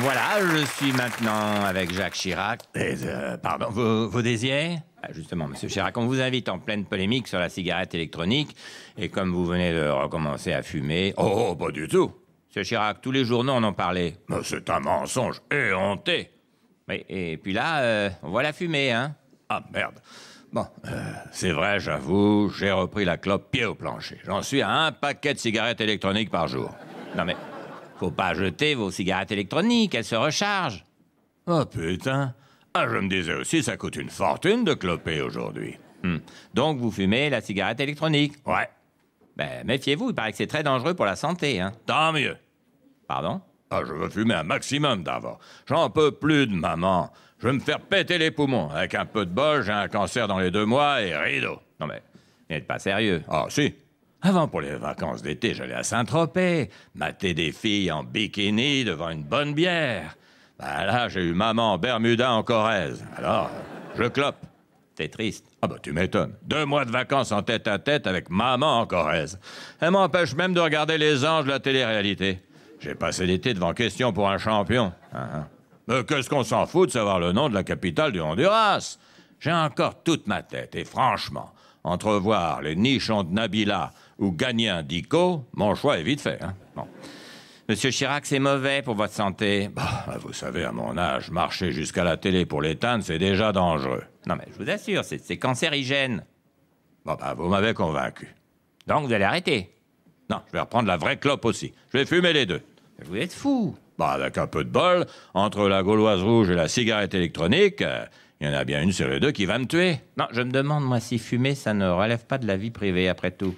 Voilà, je suis maintenant avec Jacques Chirac. Euh, pardon, vos, désirs ah, Justement, Monsieur Chirac, on vous invite en pleine polémique sur la cigarette électronique. Et comme vous venez de recommencer à fumer... Oh, oh pas du tout Monsieur Chirac, tous les journaux en ont parlé. C'est un mensonge éhonté oui, Et puis là, euh, on voit la fumée, hein Ah, merde Bon, euh, c'est vrai, j'avoue, j'ai repris la clope pied au plancher. J'en suis à un paquet de cigarettes électroniques par jour. Non mais... Faut pas jeter vos cigarettes électroniques, elles se rechargent. Oh putain. Ah, je me disais aussi, ça coûte une fortune de cloper aujourd'hui. Hmm. Donc vous fumez la cigarette électronique Ouais. Ben, méfiez-vous, il paraît que c'est très dangereux pour la santé, hein. Tant mieux. Pardon ah, je veux fumer un maximum d'avant. J'en peux plus de maman. Je vais me faire péter les poumons. Avec un peu de bol, j'ai un cancer dans les deux mois et rideau. Non mais, n'êtes pas sérieux. Ah si, avant pour les vacances d'été, j'allais à Saint-Tropez, mater des filles en bikini devant une bonne bière. Ben là, j'ai eu maman en Bermuda en Corrèze. Alors, je clope. T'es triste. Ah bah tu m'étonnes. Deux mois de vacances en tête à tête avec maman en Corrèze. Elle m'empêche même de regarder les anges de la télé-réalité. J'ai passé l'été devant question pour un champion. Ah, ah. Mais qu'est-ce qu'on s'en fout de savoir le nom de la capitale du Honduras J'ai encore toute ma tête, et franchement, entrevoir les nichons de Nabila ou un d'Ico, mon choix est vite fait. Hein. bon. Monsieur Chirac, c'est mauvais pour votre santé. Bah, vous savez, à mon âge, marcher jusqu'à la télé pour l'éteindre, c'est déjà dangereux. Non, mais je vous assure, c'est cancérigène. Bon, bah, vous m'avez convaincu. Donc, vous allez arrêter Non, je vais reprendre la vraie clope aussi. Je vais fumer les deux. vous êtes fou. Bah, avec un peu de bol, entre la gauloise rouge et la cigarette électronique, euh, il y en a bien une sur les deux qui va me tuer. Non, je me demande, moi, si fumer, ça ne relève pas de la vie privée, après tout.